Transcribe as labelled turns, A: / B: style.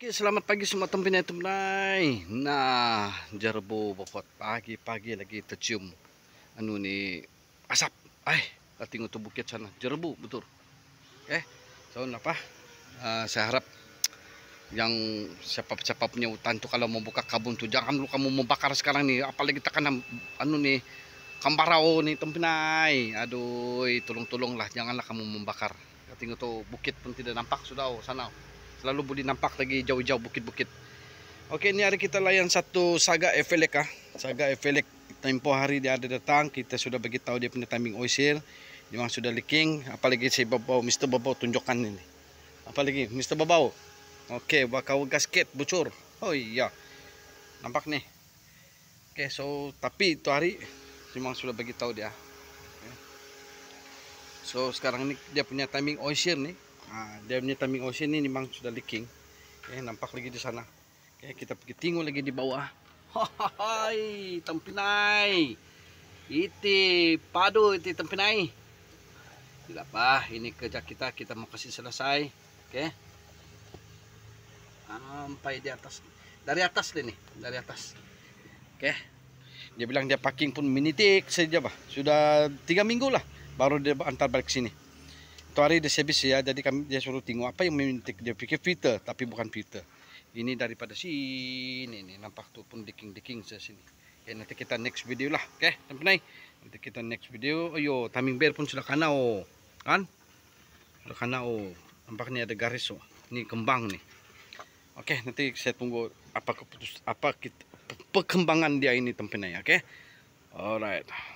A: Okay, selamat pagi semua tempinai-tempinai. Nah, jerbu bapak pagi-pagi lagi tercium. Anu ni asap. Ay, kita tengok tu bukit sana. Jerbu, betul. Eh, okay. so apa? Uh, saya harap yang siapa-siapa punya hutan tu kalau mau buka kabun tu jangan lu kamu membakar sekarang ni. Apalagi tekan anu nih kambarau nih tempinai. Aduh, tolong-tolonglah janganlah kamu membakar. Kita tengok tu bukit pun tidak nampak sudah oh, sana. Oh. Selalu boleh nampak lagi jauh-jauh bukit-bukit. Okey, ni hari kita layan satu saga Evelek ah. Saga Evelek tempoh hari dia ada datang, kita sudah bagi tahu dia punya timing oil dia memang sudah leaking, apalagi si Babau, Mr Babau tunjukkan ini. Apalagi Mr Babau. Okey, bakau gasket bocor. Oh iya. Nampak ni. Okey, so tapi tu hari dia memang sudah bagi tahu dia. So sekarang ni dia punya timing oil ni Ah, dia punya timing ocean ni memang sudah leaking. Okay, eh, nampak lagi di sana. Okay, eh, kita pergi tengok lagi di bawah. Hai, tempinai. Iti padu iti tempinai. Tidak apa, ini kerja kita kita mau kasih selesai. Okey. Sampai di atas. Dari atas dia ni, dari atas. Okey. Dia bilang dia parking pun minitik saja bah. Sudah 3 minggu lah baru dia antar balik sini. Tu hari dia servis ya. Jadi kami dia suruh tengok apa yang memintik dia fikir filter tapi bukan filter. Ini daripada sini ni nampak tu pun deking-deking saya sini. Okay, eh, nanti kita next video lah. Okey, sampai nai. Nanti kita next video. Ayo, timing bear pun sudah kena oh. Kan? Sudah kena oh. Nampak ni ada garis oh. Ni kembang ni. Okey, nanti saya tunggu apa keputus apa kita, perkembangan dia ini tempenai, okey? Alright.